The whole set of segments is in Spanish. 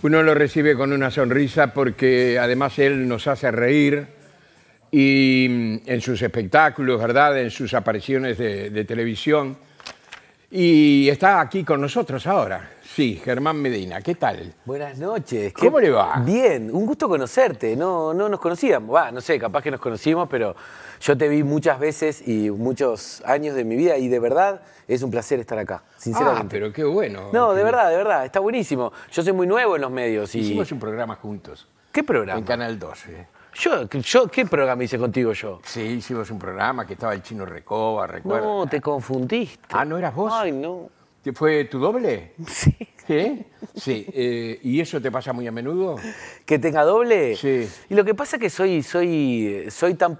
Uno lo recibe con una sonrisa porque además él nos hace reír y mm, en sus espectáculos, ¿verdad? En sus apariciones de, de televisión. Y está aquí con nosotros ahora. Sí, Germán Medina, ¿qué tal? Buenas noches. ¿Cómo le va? Bien, un gusto conocerte. No, no nos conocíamos. Va, no sé, capaz que nos conocimos, pero yo te vi muchas veces y muchos años de mi vida y de verdad es un placer estar acá, sinceramente. Ah, pero qué bueno. No, de verdad, de verdad, está buenísimo. Yo soy muy nuevo en los medios y... Hicimos un programa juntos. ¿Qué programa? En Canal 12. Yo, yo, ¿qué programa hice contigo yo? Sí, hicimos un programa que estaba el chino Recoba, recuerdo. No, te confundiste. Ah, ¿no eras vos? Ay, no. ¿Fue tu doble? Sí. Okay Sí, eh, ¿y eso te pasa muy a menudo? ¿Que tenga doble? Sí. Y lo que pasa es que soy, soy, soy tan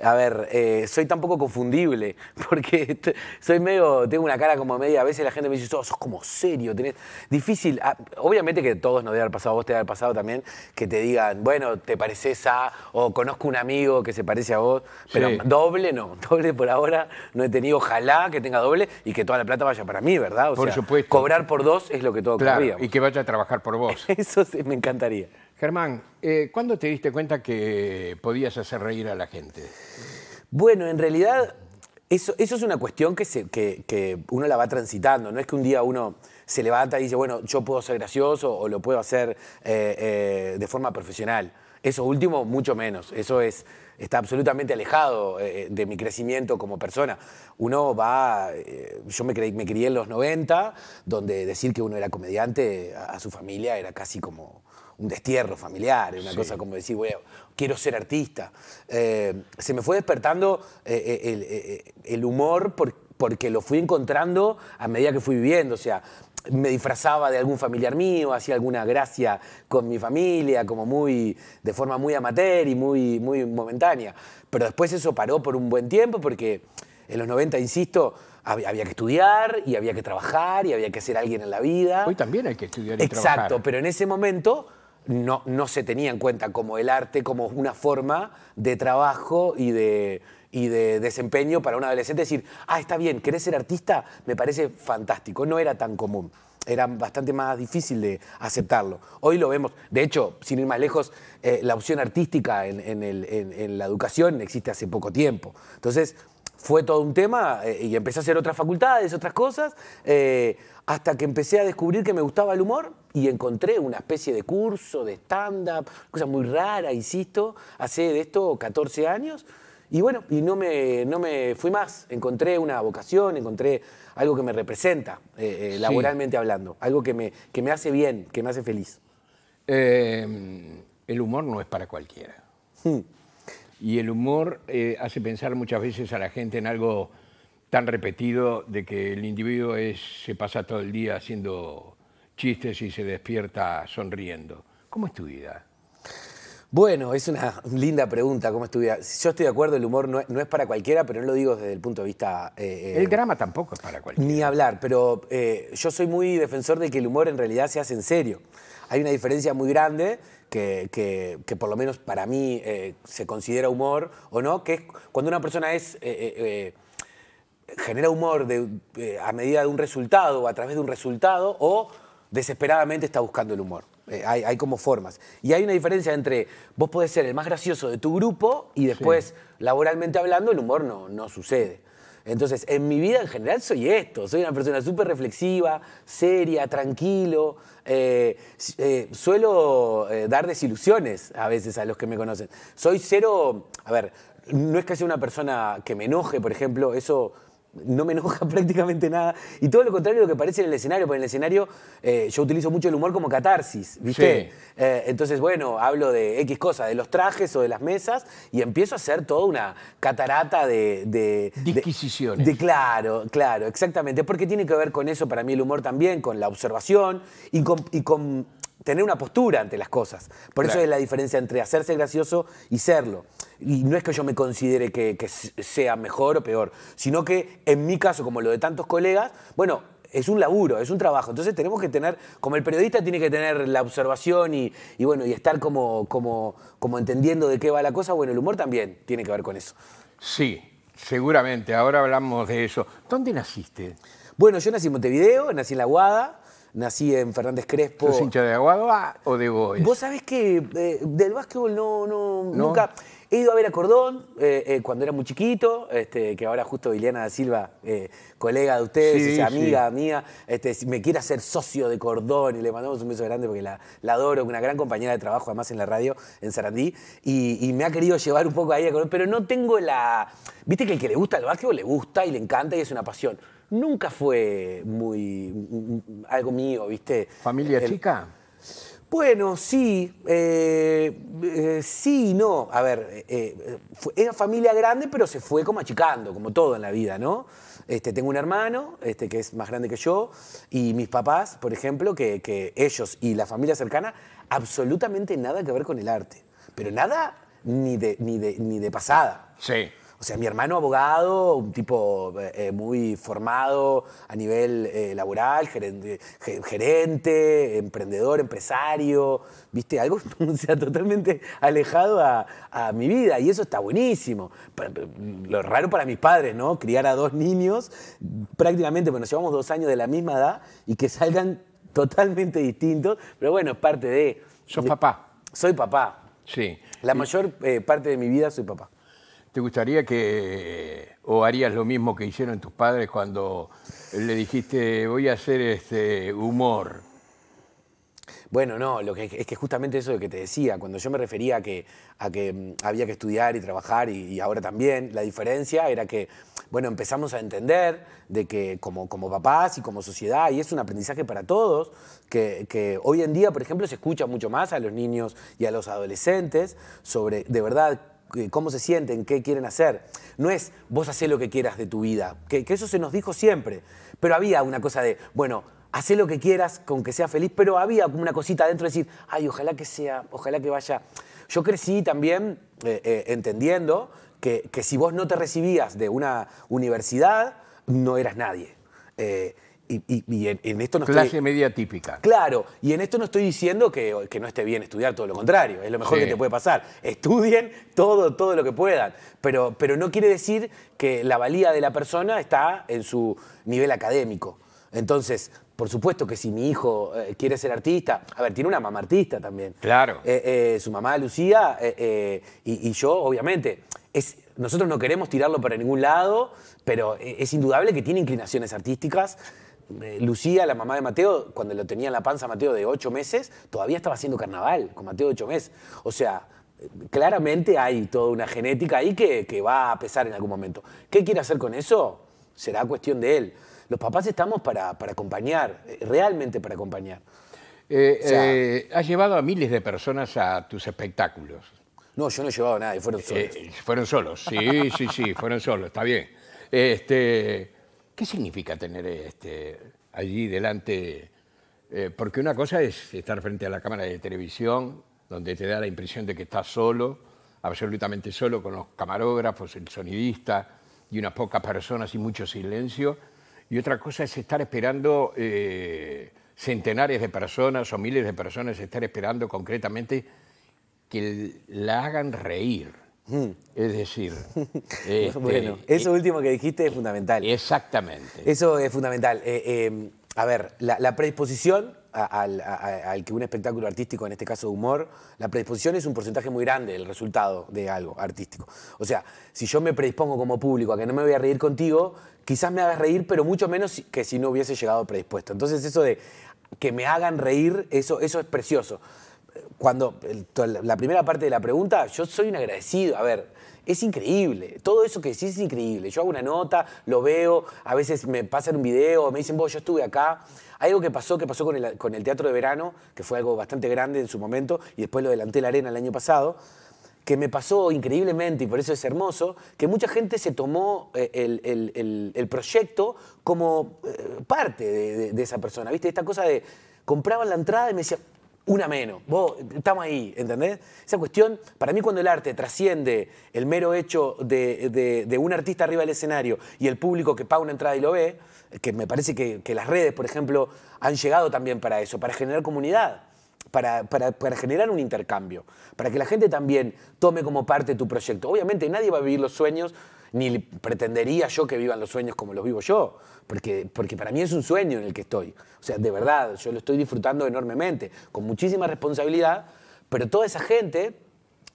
a ver, eh, soy tampoco confundible, porque soy medio, tengo una cara como media, a veces la gente me dice, oh, sos como serio, tenés, difícil, ah, obviamente que todos nos debe haber pasado, vos te debe haber pasado también, que te digan, bueno, te pareces a, o conozco un amigo que se parece a vos, pero doble no, doble por ahora no he tenido, ojalá que tenga doble y que toda la plata vaya para mí, ¿verdad? O por sea, supuesto. cobrar por dos es lo que todo claro, Y que vaya a trabajar por vos. Eso me encantaría. Germán, eh, ¿cuándo te diste cuenta que podías hacer reír a la gente? Bueno, en realidad eso, eso es una cuestión que, uno la va transitando. No es que un día uno se levanta y dice, bueno, yo puedo ser gracioso o lo puedo hacer eh, eh, de forma profesional. Eso último, mucho menos. Eso es está absolutamente alejado eh, eh, de mi crecimiento como persona. Uno va, eh, yo me, me crié en los 90, donde decir que uno era comediante a, su familia era casi como un destierro familiar, una cosa como decir, bueno, quiero ser artista. se me fue despertando el, humor porque lo fui encontrando a medida que fui viviendo. O sea, me disfrazaba de algún familiar mío, hacía alguna gracia con mi familia, como muy, de forma muy amateur y muy, muy momentánea. Pero después eso paró por un buen tiempo porque en los 90, insisto, había, que estudiar y había que trabajar y había que ser alguien en la vida. Hoy también hay que estudiar y trabajar. Exacto, pero en ese momento no, no se tenía en cuenta como el arte como una forma de trabajo y de y de desempeño para un adolescente. Decir, ah, está bien, ¿querés ser artista? Me parece fantástico. No era tan común. Era bastante más difícil de aceptarlo. Hoy lo vemos. De hecho, sin ir más lejos, eh, la opción artística en, la educación existe hace poco tiempo. Entonces, fue todo un tema eh, y empecé a hacer otras facultades, otras cosas, eh, hasta que empecé a descubrir que me gustaba el humor y encontré una especie de curso de stand-up, cosa muy rara, insisto, hace de esto 14 años y bueno, y no me, no me fui más. Encontré una vocación, encontré algo que me representa, eh, eh, laboralmente hablando, algo que me, que me hace bien, que me hace feliz. Em, el humor no es para cualquiera. Hmm. Y el humor eh, hace pensar muchas veces a la gente en algo tan repetido de que el individuo se pasa todo el día haciendo chistes y se despierta sonriendo. ¿Cómo es tu vida? Bueno, es una linda pregunta, ¿cómo Yo estoy de acuerdo, el humor no es, para cualquiera, pero no lo digo desde el punto de vista... Eh, eh, el drama tampoco es para cualquiera. Ni hablar, pero eh, yo soy muy defensor de que el humor en realidad se hace en serio. Hay una diferencia muy grande que, por lo menos para mí se considera humor o no, que es cuando una persona es genera humor de, a medida de un resultado o a través de un resultado o desesperadamente está buscando el humor. Eh, hay, como formas. Y hay una diferencia entre vos podés ser el más gracioso de tu grupo y después, laboralmente hablando, el humor no, no sucede. Entonces, en mi vida en general soy esto. Soy una persona súper reflexiva, seria, tranquilo. Eh, eh, suelo dar desilusiones a veces a los que me conocen. Soy cero. A ver, no es que sea una persona que me enoje, por ejemplo, eso no me enoja prácticamente nada. Y todo lo contrario de lo que parece en el escenario, porque en el escenario eh, yo utilizo mucho el humor como catarsis, ¿viste? Eh, entonces, bueno, hablo de X cosas, de los trajes o de las mesas, y empiezo a hacer toda una catarata de. de Disquisiciones. De, claro, claro, exactamente. Porque tiene que ver con eso para mí el humor también, con la observación y y con tener una postura ante las cosas. Por eso es la diferencia entre hacerse gracioso y serlo. Y no es que yo me considere que, sea mejor o peor, sino que en mi caso, como lo de tantos colegas, bueno, es un laburo, es un trabajo. Entonces tenemos que tener, como el periodista tiene que tener la observación y, bueno, y estar como, como, como entendiendo de qué va la cosa, bueno, el humor también tiene que ver con eso. Sí, seguramente, ahora hablamos de eso. ¿Dónde naciste? Bueno, yo nací en Montevideo, nací en La Guada, nací en Fernández Crespo. ¿Sos hincha de Aguada ah, o de Boy? Vos sabés que eh, del básquetbol no, no, nunca... He ido a ver a Cordón eh, eh, cuando era muy chiquito, este, que ahora justo Viliana da Silva, eh, colega de ustedes, amiga mía, este, me quiere hacer socio de Cordón y le mandamos un beso grande porque la, adoro, una gran compañera de trabajo además en la radio, en Sarandí, y, me ha querido llevar un poco ahí a Cordón, pero no tengo la... Viste que el que le gusta el básquetbol le gusta y le encanta y es una pasión. Nunca fue muy algo mío, ¿viste? ¿Familia chica? Bueno, sí, eh, eh, sí y no. A ver, eh, era familia grande, pero se fue como achicando, como todo en la vida, ¿no? Este, tengo un hermano este, que es más grande que yo y mis papás, por ejemplo, que, ellos y la familia cercana, absolutamente nada que ver con el arte. Pero nada ni de, ni de pasada. Sí. O sea, mi hermano abogado, un tipo eh, eh, muy formado a nivel eh, laboral, gerente, emprendedor, empresario, ¿viste? Algo sea, totalmente alejado a, mi vida y eso está buenísimo. Lo raro para mis padres, ¿no? Criar a dos niños prácticamente, bueno, llevamos dos años de la misma edad y que salgan totalmente distintos, pero bueno, es parte de... Sos papá. Soy papá. Sí. La mayor parte de mi vida soy papá. ¿Te gustaría que o harías lo mismo que hicieron tus padres cuando le dijiste voy a hacer este humor? Bueno, no, lo que es que justamente eso de que te decía, cuando yo me refería a que, a que mm, había que estudiar y trabajar y, ahora también, la diferencia era que, bueno, empezamos a entender de que como, como papás y como sociedad, y es un aprendizaje para todos, que, que, hoy en día, por ejemplo, se escucha mucho más a los niños y a los adolescentes sobre, de verdad, eh, cómo se sienten, qué quieren hacer. No es vos hacer lo que quieras de tu vida, que, eso se nos dijo siempre. Pero había una cosa de, bueno, hacé lo que quieras con que sea feliz, pero había como una cosita dentro de decir, ay, ojalá que sea, ojalá que vaya. Yo crecí también eh, eh, entendiendo que, si vos no te recibías de una universidad, no eras nadie en, esto no Clase media típica. Claro, y en esto no estoy diciendo que, no esté bien estudiar, todo lo contrario, es lo mejor que te puede pasar. Estudien todo, todo lo que puedan, pero, pero no quiere decir que la valía de la persona está en su nivel académico. Entonces, por supuesto que si mi hijo eh, quiere ser artista, a ver, tiene una mamá artista también. Claro. Eh, eh, su mamá Lucía y, yo, obviamente. nosotros no queremos tirarlo para ningún lado, pero es indudable que tiene inclinaciones artísticas eh, Lucía, la mamá de Mateo, cuando lo tenía en la panza Mateo de ocho meses, todavía estaba haciendo carnaval con Mateo de ocho meses. O sea, claramente hay toda una genética ahí que, va a pesar en algún momento. ¿Qué quiere hacer con eso? Será cuestión de él. Los papás estamos para, acompañar, eh, realmente para acompañar. Eh, has llevado a miles de personas a tus espectáculos. No, yo no he llevado a nadie, fueron solos. fueron solos, sí, sí, sí, fueron solos, está bien. Este, ¿Qué significa tener este, allí delante? Eh, porque una cosa es estar frente a la cámara de televisión, donde te da la impresión de que estás solo, absolutamente solo, con los camarógrafos, el sonidista y unas pocas personas y mucho silencio. Y otra cosa es estar esperando eh, centenares de personas o miles de personas, estar esperando concretamente que la hagan reír es decir, este, bueno, eso eh, último que dijiste es fundamental. Exactamente. Eso es fundamental. Eh, eh, a ver, la, predisposición al, que un espectáculo artístico, en este caso humor, la predisposición es un porcentaje muy grande del resultado de algo artístico. O sea, si yo me predispongo como público a que no me voy a reír contigo, quizás me haga reír, pero mucho menos que si no hubiese llegado predispuesto. Entonces eso de que me hagan reír, eso, eso es precioso cuando la primera parte de la pregunta, yo soy un agradecido. A ver, es increíble. Todo eso que decís es increíble. Yo hago una nota, lo veo, a veces me pasan un video, me dicen, vos, yo estuve acá. Hay algo que pasó, que pasó con el, con el Teatro de Verano, que fue algo bastante grande en su momento, y después lo delanté la arena el año pasado, que me pasó increíblemente, y por eso es hermoso, que mucha gente se tomó eh, el, proyecto como eh, parte de, esa persona. ¿Viste? Esta cosa de compraban la entrada y me decían, una menos. Vos, estamos ahí, ¿entendés? Esa cuestión, para mí cuando el arte trasciende el mero hecho de, un artista arriba del escenario y el público que paga una entrada y lo ve, que me parece que, las redes, por ejemplo, han llegado también para eso, para generar comunidad. Para, para, generar un intercambio, para que la gente también tome como parte tu proyecto. Obviamente nadie va a vivir los sueños ni pretendería yo que vivan los sueños como los vivo yo, porque, porque para mí es un sueño en el que estoy. O sea, de verdad, yo lo estoy disfrutando enormemente, con muchísima responsabilidad, pero toda esa gente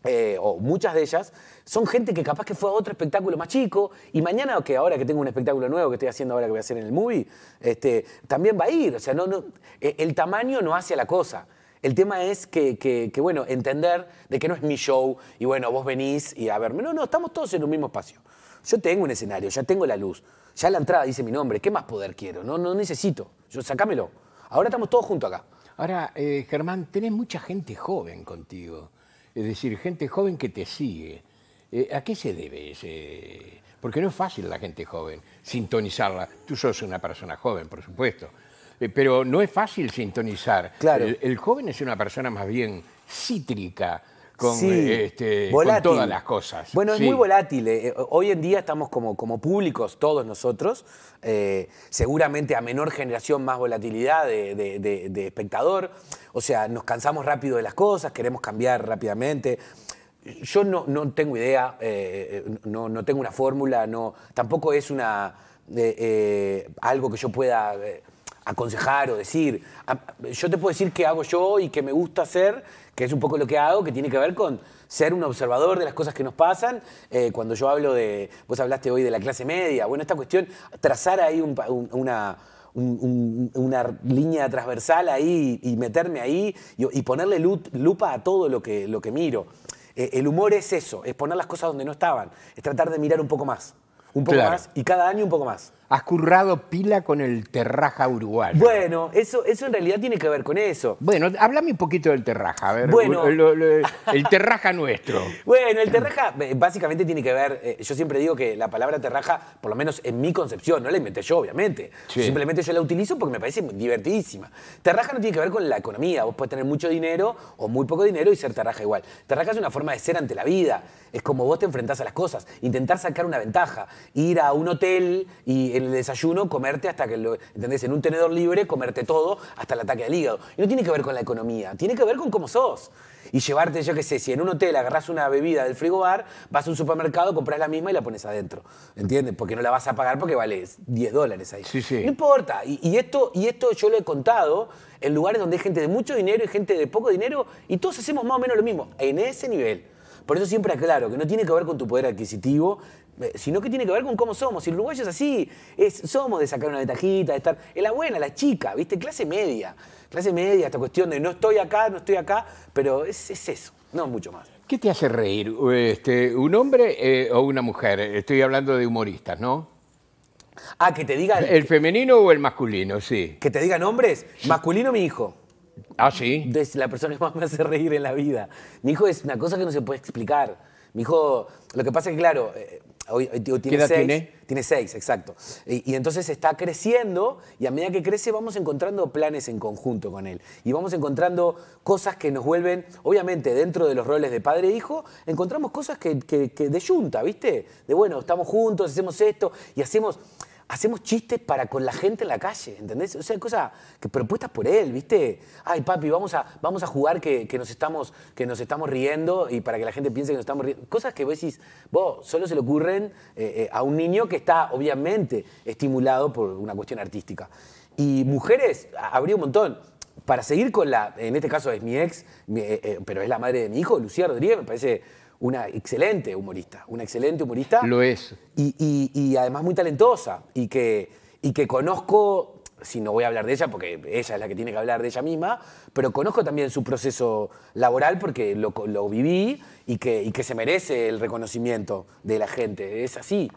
eh, o muchas de ellas, son gente que capaz que fue a otro espectáculo más chico y mañana, que ahora que tengo un espectáculo nuevo que estoy haciendo ahora que voy a hacer en el movie, este, también va a ir. O sea, no, no, eh, el tamaño no hace a la cosa. El tema es que, que, bueno, entender de que no es mi show y, bueno, vos venís y a verme. No, no, estamos todos en un mismo espacio. Yo tengo un escenario, ya tengo la luz, ya la entrada dice mi nombre, ¿qué más poder quiero? No, no necesito, yo sacámelo. Ahora estamos todos juntos acá. Ahora, eh, Germán, tenés mucha gente joven contigo, es decir, gente joven que te sigue. Eh, ¿A qué se debe ese...? Porque no es fácil la gente joven sintonizarla. Tú sos una persona joven, por supuesto, eh, pero no es fácil sintonizar. Claro. el joven es una persona más bien cítrica, este, con, todas las cosas. Bueno, es muy volátil. Eh, eh, hoy en día estamos como, como públicos, todos nosotros, eh, seguramente a menor generación más volatilidad de, espectador. O sea, nos cansamos rápido de las cosas, queremos cambiar rápidamente yo no, tengo idea, no, tengo una fórmula, no, tampoco es una, algo que yo pueda aconsejar o decir. Yo te puedo decir qué hago yo y qué me gusta hacer que es un poco lo que hago, que tiene que ver con ser un observador de las cosas que nos pasan. Eh, cuando yo hablo de, vos hablaste hoy de la clase media, bueno, esta cuestión, trazar ahí una, línea transversal ahí y meterme ahí y, ponerle lupa a todo lo que, lo que miro. Eh, el humor es eso, es poner las cosas donde no estaban, es tratar de mirar un poco más, un poco más y cada año un poco más. Has currado pila con el terraja uruguayo. Bueno, eso, eso en realidad tiene que ver con eso. Bueno, háblame un poquito del terraja, a ver. Bueno. el terraja nuestro. Bueno, el terraja eh, básicamente tiene que ver, eh, yo siempre digo que la palabra terraja, por lo menos en mi concepción, no la inventé yo, obviamente. Simplemente yo la utilizo porque me parece divertidísima. Terraja no tiene que ver con la economía. Vos puedes tener mucho dinero o muy poco dinero y ser terraja igual. Terraja es una forma de ser ante la vida. Es como vos te enfrentás a las cosas. Intentar sacar una ventaja. Ir a un hotel y en el desayuno comerte hasta que lo, ¿entendés? En un tenedor libre comerte todo hasta el ataque al hígado. Y no tiene que ver con la economía, tiene que ver con cómo sos. Y llevarte, yo qué sé, si en un hotel agarras una bebida del frigobar, vas a un supermercado, compras la misma y la pones adentro. ¿Entiendes? Porque no la vas a pagar porque vale 10 dólares ahí. Sí, sí. No importa. Y, esto, y esto yo lo he contado en lugares donde hay gente de mucho dinero y gente de poco dinero y todos hacemos más o menos lo mismo, en ese nivel. Por eso siempre aclaro que no tiene que ver con tu poder adquisitivo, eh, sino que tiene que ver con cómo somos. Y el uruguayo es así, es, somos de sacar una ventajita, de estar... Es la buena, la chica, ¿viste? Clase media, clase media, esta cuestión de no estoy acá, no estoy acá, pero es, es eso, no mucho más. ¿Qué te hace reír? Este, ¿Un hombre eh, o una mujer? Estoy hablando de humoristas, ¿no? Ah, que te digan... ¿El femenino o el masculino? Sí. Que te digan hombres, masculino mi hijo. Ah, sí. Entonces, la persona que más me hace reír en la vida. Mi hijo es una cosa que no se puede explicar. Mi hijo, lo que pasa es que, claro, eh, tiene seis, tiene? seis, exacto. Y, entonces está creciendo y a medida que crece vamos encontrando planes en conjunto con él. Y vamos encontrando cosas que nos vuelven, obviamente dentro de los roles de padre e hijo, encontramos cosas que, que, que de junta, ¿viste? De bueno, estamos juntos, hacemos esto y hacemos hacemos chistes para con la gente en la calle, ¿entendés? O sea, cosas que propuestas por él, ¿viste? Ay, papi, vamos a, vamos a jugar que, nos estamos, que nos estamos riendo y para que la gente piense que nos estamos riendo. Cosas que vos decís, vos, solo se le ocurren eh, eh, a un niño que está obviamente estimulado por una cuestión artística. Y mujeres, habría un montón. Para seguir con la, en este caso es mi ex, eh, pero es la madre de mi hijo, Lucía Rodríguez, me parece una excelente humorista, una excelente humorista. Lo es. Y, además muy talentosa y que, y que conozco si no voy a hablar de ella, porque ella es la que tiene que hablar de ella misma, pero conozco también su proceso laboral porque lo, viví y que, que, se merece el reconocimiento de la gente. Es así.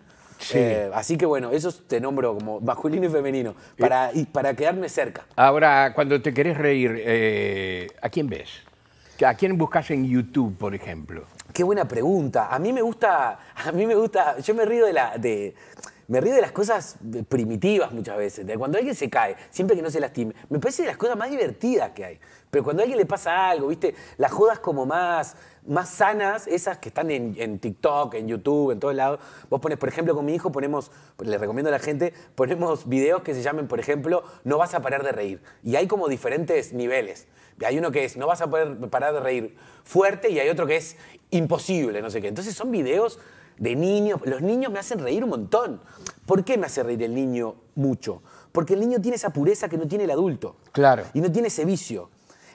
Eh, así que bueno, eso te nombro como masculino y femenino, eh. para, para quedarme cerca. Ahora, cuando te querés reír, eh, ¿a quién ves? ¿A quién buscas en YouTube, por ejemplo? qué buena pregunta. A mí me gusta, a mí me gusta, yo me río de la, me río de las cosas primitivas muchas veces, de cuando alguien se cae, siempre que no se lastime. Me parece de las cosas más divertidas que hay. Pero cuando a alguien le pasa algo, ¿viste? Las jodas como más, más sanas, esas que están en, en TikTok, en YouTube, en todos lados. Vos pones, por ejemplo, con mi hijo ponemos, le recomiendo a la gente, ponemos videos que se llamen, por ejemplo, No vas a parar de reír. Y hay como diferentes niveles. Hay uno que es, no vas a poder parar de reír fuerte y hay otro que es imposible, no sé qué. Entonces son videos de niños. Los niños me hacen reír un montón. ¿Por qué me hace reír el niño mucho? Porque el niño tiene esa pureza que no tiene el adulto. Claro. Y no tiene ese vicio.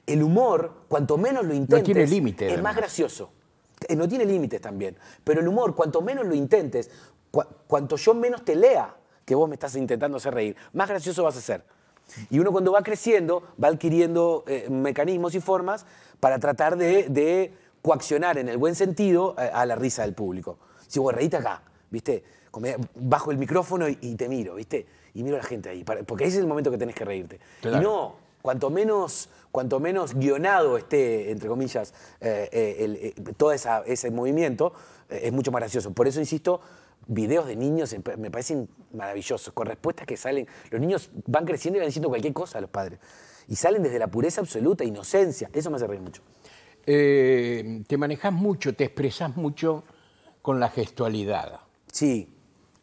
El humor, cuanto menos lo intentes, no tiene límite, es más gracioso. Eh, no tiene límites también. Pero el humor, cuanto menos lo intentes, cuanto yo menos te lea que vos me estás intentando hacer reír, más gracioso vas a ser. Y uno cuando va creciendo va adquiriendo eh, mecanismos y formas para tratar de, coaccionar en el buen sentido eh, a, la risa del público. Si vos reíste acá, ¿viste? bajo el micrófono y, te miro, ¿viste? Y miro a la gente ahí, porque ese es el momento que tenés que reírte. Y no, cuanto menos, guionado esté, entre comillas, eh, todo ese movimiento, es mucho más gracioso. Por eso insisto, videos de niños me parecen maravillosos, con respuestas que salen. Los niños van creciendo y van diciendo cualquier cosa a los padres. Y salen desde la pureza absoluta, inocencia. Eso me hace reír mucho. Eh, te manejas mucho, te expresas mucho con la gestualidad. Sí.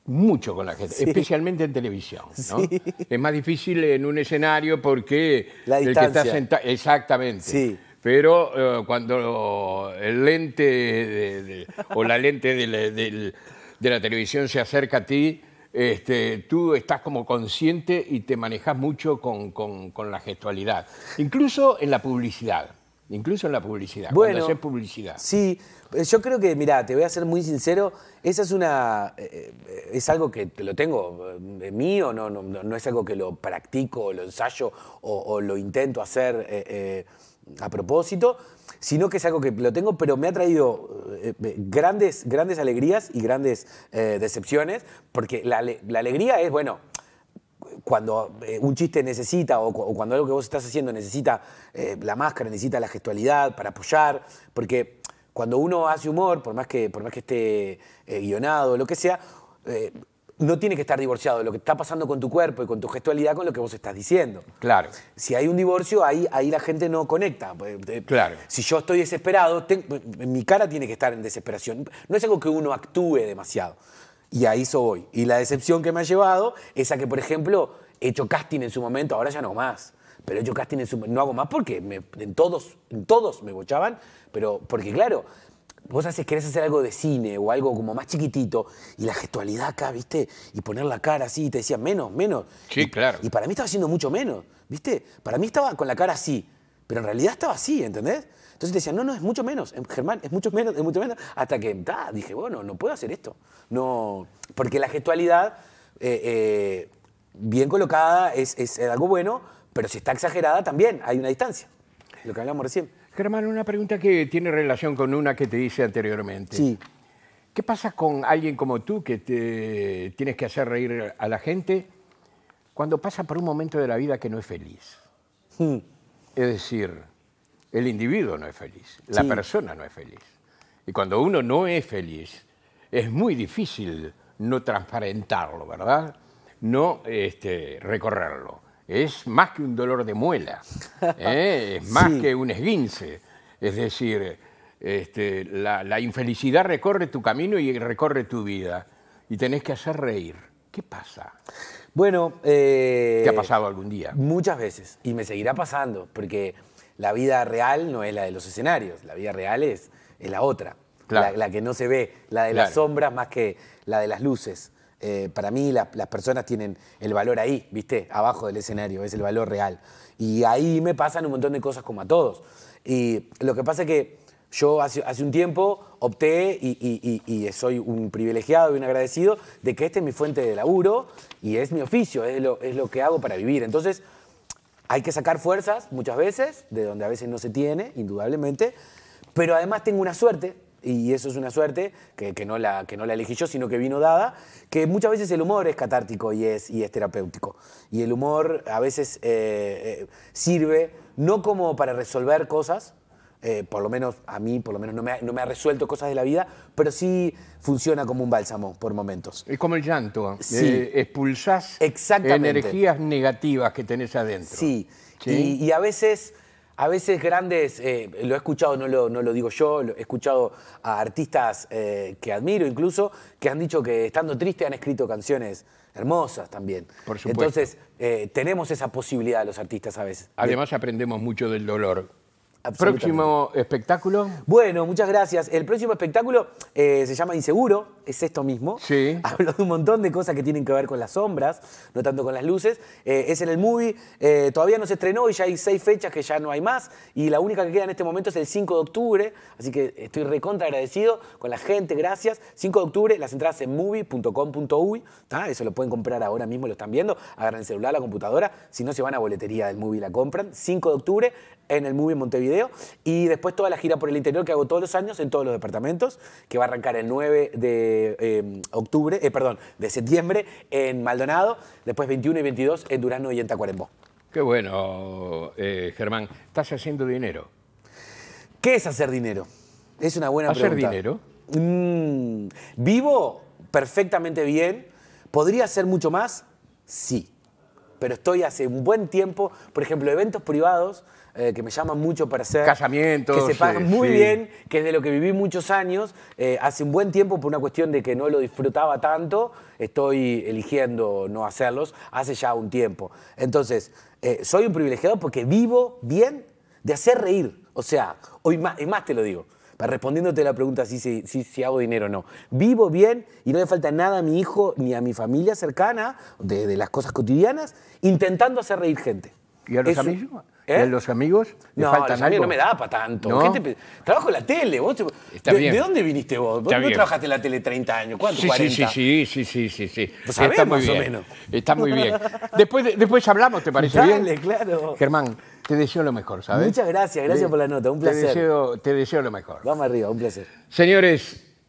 Mucho con la gestualidad, especialmente en televisión. Es más difícil en un escenario porque la Exactamente. Sí pero eh, cuando el lente o la lente del de la televisión se acerca a ti, este, tú estás como consciente y te manejas mucho con, la gestualidad. Incluso en la publicidad. Incluso en la publicidad. Bueno, cuando publicidad. Sí, eh, yo creo que, mira, te voy a ser muy sincero, esa es una. Eh, eh, es algo que lo tengo de mí, no, no, no es algo que lo practico, lo ensayo o, lo intento hacer a propósito, sino que es algo que lo tengo, pero me ha traído eh, eh, grandes, grandes alegrías y grandes eh, decepciones, porque la, alegría es, bueno, cuando un chiste necesita o, cuando algo que vos estás haciendo necesita la máscara, necesita la gestualidad para apoyar, porque cuando uno hace humor, por más que, por más que esté guionado o lo que sea, no tiene que estar divorciado lo que está pasando con tu cuerpo y con tu gestualidad con lo que vos estás diciendo. Claro. Si hay un divorcio, ahí, ahí la gente no conecta. Eh, eh, claro. Si yo estoy desesperado, eh, mi cara tiene que estar en desesperación. No es algo que uno actúe demasiado. Y ahí soy Y la decepción que me ha llevado es a que, por ejemplo, he hecho casting en su momento, ahora ya no más. Pero he hecho casting en su momento. No hago más porque en, todos, en todos me bochaban, pero porque claro, vos querés hacer algo de cine o algo como más chiquitito y la gestualidad acá, ¿viste? Y poner la cara así y te decían menos, menos. Sí, claro. Y para mí estaba haciendo mucho menos, ¿viste? Para mí estaba con la cara así, pero en realidad estaba así, ¿entendés? Entonces te decían, no, no, es mucho menos, em, Germán, es mucho menos, es mucho menos. Hasta que, dije, bueno, no puedo hacer esto. No, porque la gestualidad, eh, eh, bien colocada, es, es algo bueno, pero si está exagerada también, hay una distancia. Lo que hablamos recién. Germán, una pregunta que tiene relación con una que te hice anteriormente. Sí. ¿Qué pasa con alguien como tú que tienes que hacer reír a la gente cuando pasa por un momento de la vida que no es feliz? Hmm. Es decir, el individuo no es feliz, la persona no es feliz. Y cuando uno no es feliz, es muy difícil no transparentarlo, ¿verdad? No este, recorrerlo es más que un dolor de muela, ¿eh? es más que un esguince. Es decir, este, la, infelicidad recorre tu camino y recorre tu vida. Y tenés que hacer reír. ¿Qué pasa? Bueno... Eh, ¿Te ha pasado algún día? Muchas veces. Y me seguirá pasando, porque la vida real no es la de los escenarios. La vida real es, la otra. La, que no se ve, la de las sombras más que la de las luces. Eh, para mí las personas tienen el valor ahí, ¿viste? Abajo del escenario, es el valor real. Y ahí me pasan un montón de cosas como a todos. Y lo que pasa es que yo hace, hace un tiempo opté y, y, soy un privilegiado y un agradecido de que esta es mi fuente de laburo y es mi oficio, es lo, es lo que hago para vivir. Entonces, hay que sacar fuerzas muchas veces, de donde a veces no se tiene, indudablemente, pero además tengo una suerte y eso es una suerte que, no la, que no la elegí yo, sino que vino dada, que muchas veces el humor es catártico y es, y es terapéutico. Y el humor a veces eh, eh, sirve no como para resolver cosas, eh, por lo menos a mí, por lo menos no me, ha, resuelto cosas de la vida, pero sí funciona como un bálsamo por momentos. Es como el llanto, sí. expulsás energías negativas que tenés adentro. Sí, ¿Sí? y a veces a veces grandes, eh, lo he escuchado, no lo, no lo, digo yo, he escuchado a artistas eh, que admiro incluso, que han dicho que estando triste han escrito canciones hermosas también. Por supuesto. Entonces, eh, tenemos esa posibilidad los artistas a veces. Además, aprendemos mucho del dolor. Próximo espectáculo. Bueno, muchas gracias. El próximo espectáculo eh, se llama Inseguro, es esto mismo. Sí. Hablo de un montón de cosas que tienen que ver con las sombras, no tanto con las luces. Eh, es en el movie, eh, todavía no se estrenó y ya hay seis fechas que ya no hay más. Y la única que queda en este momento es el 5 de octubre, así que estoy recontra agradecido con la gente, gracias. 5 de octubre, las entradas en movie.com.uy, eso lo pueden comprar ahora mismo, lo están viendo. Agarran el celular, la computadora, si no se van a boletería del movie y la compran. 5 de octubre en el movie Montevideo y después toda la gira por el interior que hago todos los años en todos los departamentos, que va a arrancar el 9 de eh, octubre, eh, perdón, de septiembre en Maldonado, después 21 y 22 en Durazno y en Tacuarembó. Qué bueno, eh, Germán. Estás haciendo dinero. ¿Qué es hacer dinero? Es una buena pregunta. ¿Hacer dinero? Mm, ¿Vivo perfectamente bien? ¿Podría hacer mucho más? Sí. Pero estoy hace un buen tiempo, por ejemplo, eventos privados eh, que me llaman mucho para hacer. Casamientos. Que se pagan muy bien, que es de lo que viví muchos años. Eh, hace un buen tiempo, por una cuestión de que no lo disfrutaba tanto, estoy eligiendo no hacerlos hace ya un tiempo. Entonces, eh, soy un privilegiado porque vivo bien de hacer reír. O sea, hoy más, y más te lo digo respondiéndote la pregunta si, si, si, hago dinero o no. Vivo bien y no le falta nada a mi hijo ni a mi familia cercana de, las cosas cotidianas, intentando hacer reír gente. ¿Y a los ¿Eh? los amigos? no, no me da para tanto. Trabajo en la tele. ¿De, dónde viniste vos? ¿Vos trabajaste en la tele 30 años? ¿Cuánto? Sí, sí, sí, sí, sí, sí. Está muy más bien. O menos. Está muy bien. Después, después hablamos, ¿te parece bien? claro. Germán, te deseo lo mejor, ¿sabes? Muchas gracias, gracias por la nota, un placer. Te deseo, te deseo lo mejor. Vamos arriba, un placer. Señores,